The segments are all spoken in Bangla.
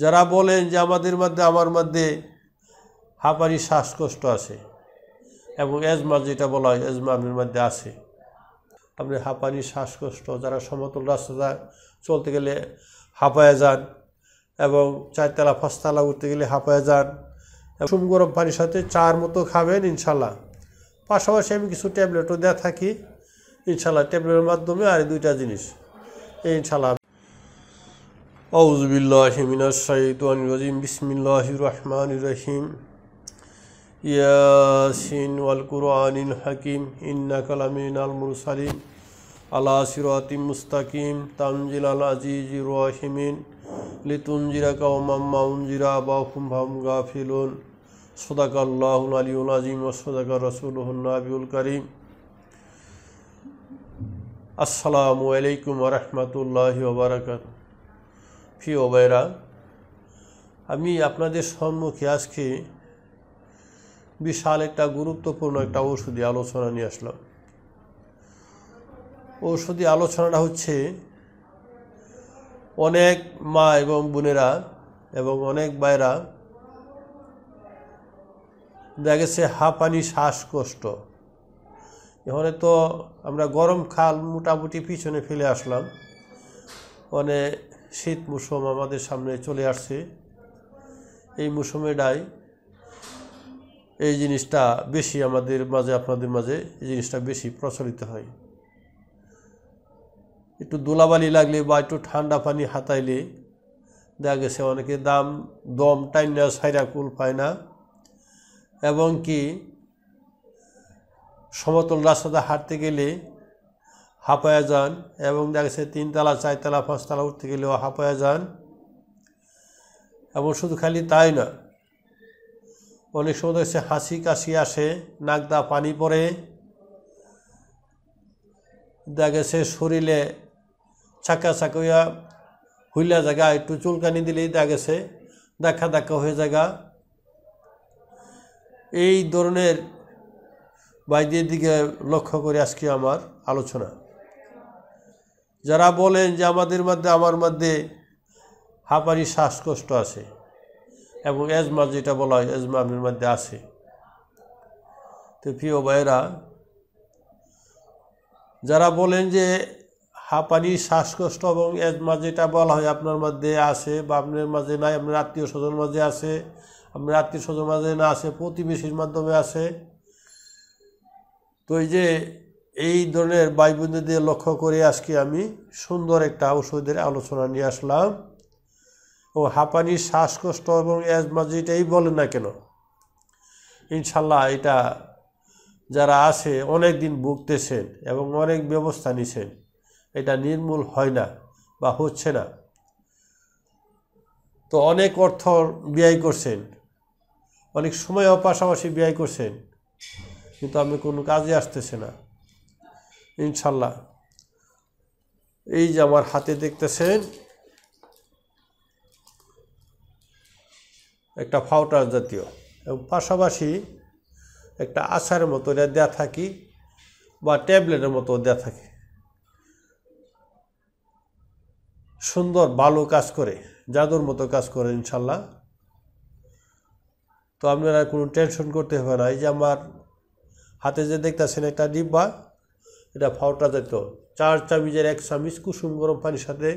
যারা বলেন যে আমাদের মধ্যে আমার মধ্যে হাঁপানি শ্বাসকষ্ট আছে এবং এজমা যেটা বলা হয় এজমা আপনার মধ্যে আছে আপনি হাঁপানি শ্বাসকষ্ট যারা সমতল রাস্তা চলতে গেলে হাঁপায় যান এবং চারতলা পাঁচতলা উঠতে গেলে হাঁপায় যান সুম গরম পানির সাথে চার মতো খাবেন ইনশাল্লাহ পাশাপাশি আমি কিছু ট্যাবলেটও দেওয়া থাকি ইনশাল্লাহ ট্যাবলেটের মাধ্যমে আর দুইটা জিনিস ইনশাল্লাহ أعوذ بالله من الشيطان الرجيم بسم الله الرحمن الرحيم ياسين والقرآن الحكيم إنك لمن المرسلين على صراط مستقيم تنزيل العزيز الرحيم لتنذر قوما ما أنذر آباؤهم فهم غافلون صدق الله العلي العظيم وصدق رسوله النبي الكريم السلام عليكم ورحمة الله وبركاته প্রিয় ভাইরা আমি আপনাদের সম্মুখে আজকে বিশাল একটা গুরুত্বপূর্ণ একটা ঔষধি আলোচনা নিয়ে আসলাম ঔষধি আলোচনাটা হচ্ছে অনেক মা এবং বোনেরা এবং অনেক বাইরা দেখা গেছে হাঁপানি শ্বাসকষ্ট এখানে তো আমরা গরম খাল মোটামুটি পিছনে ফেলে আসলাম মানে শীত মৌসুম আমাদের সামনে চলে আসছে এই মৌসুমে ডাই এই জিনিসটা বেশি আমাদের মাঝে আপনাদের মাঝে এই জিনিসটা বেশি প্রচলিত হয় একটু দোলাবালি লাগলে বা একটু ঠান্ডা পানি হাতাইলে দেখা গেছে অনেকে দাম দম টাইনা সাইরা কুল পায় না এবং কি সমতল রাস্তাতে হাঁটতে গেলে হাঁপায়া যান এবং দেখা গেছে তিনতলা চারতলা পাঁচতলা উঠতে গেলেও হাঁপায়া যান এবং শুধু খালি তাই না অনেক সময় দেখছে হাসি কাশি আসে নাক দা পানি পড়ে দেখা গেছে শরীরে ছাকা হুইলা জায়গা একটু চুলকানি দিলেই দেখা গেছে দেখা দেখা হয়ে জায়গা এই ধরনের বাইদের দিকে লক্ষ্য করে আজকে আমার আলোচনা যারা বলেন যে আমাদের মধ্যে আমার মধ্যে হাঁপানি শ্বাসকষ্ট আছে এবং এজমা যেটা বলা হয় এজমা আপনার মধ্যে আছে তো প্রিয় ভাইরা যারা বলেন যে হাঁপানি শ্বাসকষ্ট এবং এজমা যেটা বলা হয় আপনার মধ্যে আছে বা আপনার মাঝে নাই আপনার আত্মীয় স্বজন মাঝে আছে আপনার আত্মীয় স্বজন মাঝে না আছে প্রতিবেশীর মাধ্যমে আছে তো এই যে এই ধরনের দিয়ে লক্ষ্য করে আজকে আমি সুন্দর একটা ঔষধের আলোচনা নিয়ে আসলাম ও হাঁপানি শ্বাসকষ্ট এবং অ্যাজমা যেটাই বলেন না কেন ইনশাল্লাহ এটা যারা আছে অনেক দিন ভুগতেছেন এবং অনেক ব্যবস্থা নিছেন এটা নির্মূল হয় না বা হচ্ছে না তো অনেক অর্থ ব্যয় করছেন অনেক সময়ও পাশাপাশি ব্যয় করছেন কিন্তু আমি কোনো কাজে আসতেছে না ইনশাল্লাহ এই যে আমার হাতে দেখতেছেন একটা ফাউটার জাতীয় এবং পাশাপাশি একটা আচারের মতো এটা দেওয়া থাকি বা ট্যাবলেটের মতো দেওয়া থাকে সুন্দর ভালো কাজ করে জাদুর মতো কাজ করে ইনশাল্লাহ তো আপনারা কোনো টেনশন করতে হবে না এই যে আমার হাতে যে দেখতেছেন একটা ডিব্বা এটা ফাওটা যেত চার চামিজের এক চামিজ কুসুম গরম পানির সাথে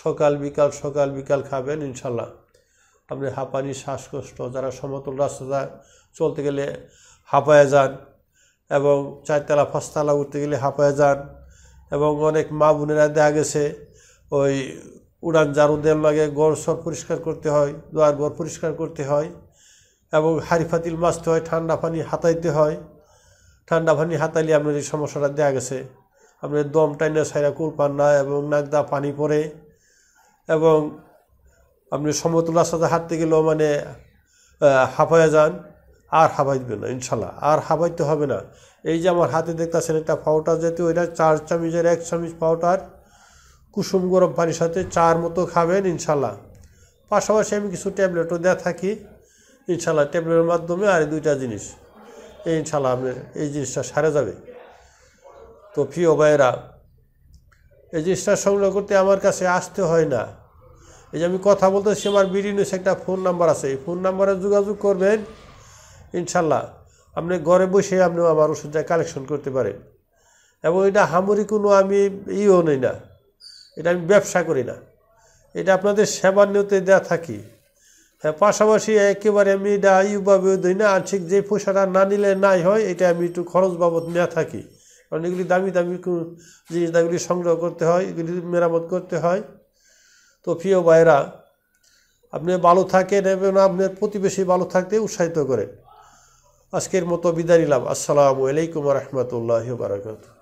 সকাল বিকাল সকাল বিকাল খাবেন ইনশাল্লাহ আপনি হাঁপানি শ্বাসকষ্ট যারা সমতল রাস্তা চলতে গেলে হাঁপায় যান এবং চারতলা পাঁচতলা উঠতে গেলে হাঁপায় যান এবং অনেক মা বোনেরা দেখা গেছে ওই উড়ান জারু দেন লাগে গড় সর পরিষ্কার করতে হয় দোয়ার গড় পরিষ্কার করতে হয় এবং হাড়ি ফাতিল মাছতে হয় ঠান্ডা পানি হাতাইতে হয় ঠান্ডা পানি হাতালি আপনার এই সমস্যাটা দেওয়া গেছে আপনার দম টাইনা সাইরা কুলপান না এবং নাকদা পানি পরে এবং আপনি সমতুলার সাথে হাঁটতে গেলেও মানে হাঁপাইয়া যান আর হাঁপাইবে না ইনশাল্লাহ আর হাঁপাইতে হবে না এই যে আমার হাতে দেখতেছেন একটা পাউডার জাতীয় ওইটা চার চামিচের এক চামিচ পাউডার কুসুম গরম পানির সাথে চার মতো খাবেন ইনশাল্লাহ পাশাপাশি আমি কিছু ট্যাবলেটও দেওয়া থাকি ইনশাল্লাহ ট্যাবলেটের মাধ্যমে আর দুইটা জিনিস এই ইনশাল্লাহ আপনার এই জিনিসটা সারা যাবে তো প্রিয় ভাইয়েরা এই জিনিসটা সংগ্রহ করতে আমার কাছে আসতে হয় না এই যে আমি কথা বলতেছি আমার বিডিনিউস একটা ফোন নাম্বার আছে এই ফোন নাম্বারে যোগাযোগ করবেন ইনশাল্লাহ আপনি ঘরে বসে আপনিও আমার ওষুধটা কালেকশন করতে পারেন এবং এটা হামরি কোনো আমি ইও নেই না এটা আমি ব্যবসা করি না এটা আপনাদের সেবার নিয়তে দেওয়া থাকি হ্যাঁ, পাশাপাশি একেবারে আমি এটা দিই না আংশিক যে পয়সাটা না নিলে নাই হয় এটা আমি একটু খরচ বাবদ নেওয়া থাকি কারণ এগুলি দামি দামি জিনিস দামগুলি সংগ্রহ করতে হয় এগুলি মেরামত করতে হয় তো প্রিয় ভাইরা আপনি ভালো থাকেন এবং আপনার প্রতিবেশী ভালো থাকতে উৎসাহিত করে আজকের মতো বিদায় নিলাম আসসালামু আলাইকুম রহমতুল্লাহ বারকাত